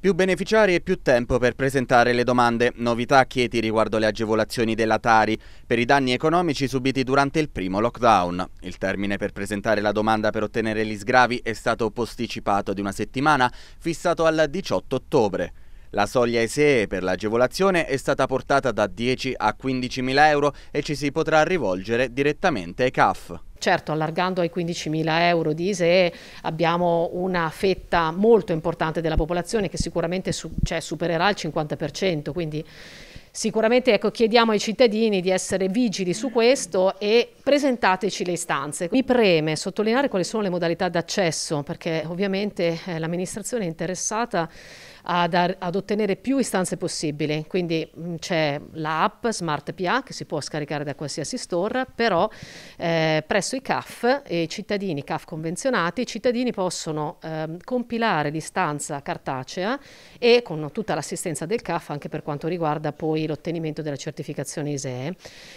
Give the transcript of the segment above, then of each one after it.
Più beneficiari e più tempo per presentare le domande, novità a Chieti riguardo le agevolazioni della Tari per i danni economici subiti durante il primo lockdown. Il termine per presentare la domanda per ottenere gli sgravi è stato posticipato di una settimana, fissato al 18 ottobre. La soglia ISEE per l'agevolazione è stata portata da 10 a 15 mila euro e ci si potrà rivolgere direttamente ai CAF. Certo, allargando ai 15.000 euro di ISEE abbiamo una fetta molto importante della popolazione che sicuramente su, cioè, supererà il 50%, quindi Sicuramente ecco, chiediamo ai cittadini di essere vigili su questo e presentateci le istanze. Mi preme sottolineare quali sono le modalità d'accesso perché ovviamente eh, l'amministrazione è interessata ad, ad, ottenere più istanze possibili, quindi mm, c'è l'app SmartPA che si può scaricare da qualsiasi store, però eh, presso i CAF e i cittadini, CAF convenzionati, i cittadini possono eh, compilare l'istanza cartacea e con tutta l'assistenza del CAF anche per quanto riguarda poi l'ottenimento della certificazione ISEE.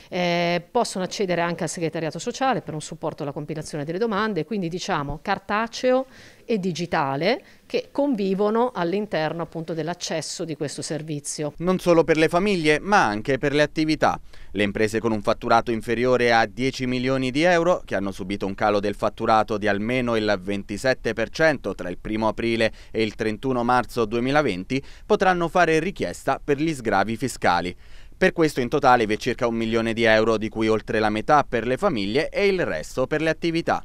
Eh, possono accedere anche al segretariato sociale per un supporto alla compilazione delle domande, quindi diciamo cartaceo e digitale che convivono all'interno appunto dell'accesso di questo servizio. Non solo per le famiglie ma anche per le attività. Le imprese con un fatturato inferiore a 10 milioni di euro, che hanno subito un calo del fatturato di almeno il 27% tra il 1 aprile e il 31 marzo 2020, potranno fare richiesta per gli sgravi fiscali. Per questo in totale vi è circa un milione di euro, di cui oltre la metà per le famiglie e il resto per le attività.